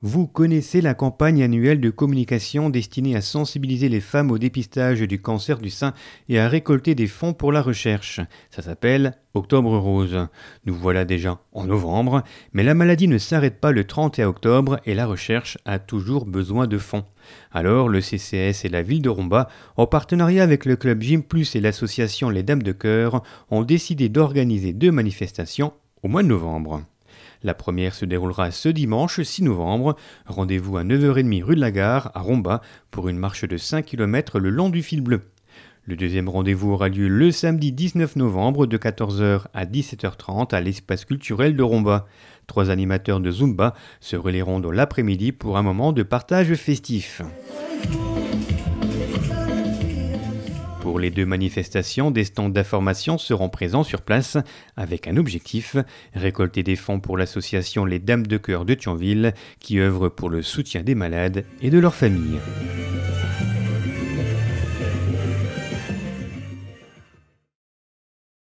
Vous connaissez la campagne annuelle de communication destinée à sensibiliser les femmes au dépistage du cancer du sein et à récolter des fonds pour la recherche. Ça s'appelle Octobre Rose. Nous voilà déjà en novembre, mais la maladie ne s'arrête pas le 31 octobre et la recherche a toujours besoin de fonds. Alors le CCS et la ville de Romba, en partenariat avec le club Gym Plus et l'association Les Dames de Cœur, ont décidé d'organiser deux manifestations au mois de novembre. La première se déroulera ce dimanche 6 novembre. Rendez-vous à 9h30 rue de la Gare, à Romba, pour une marche de 5 km le long du fil bleu. Le deuxième rendez-vous aura lieu le samedi 19 novembre de 14h à 17h30 à l'espace culturel de Romba. Trois animateurs de Zumba se relayeront dans l'après-midi pour un moment de partage festif. Pour les deux manifestations, des stands d'information seront présents sur place avec un objectif, récolter des fonds pour l'association Les Dames de Cœur de Thionville qui œuvre pour le soutien des malades et de leurs familles.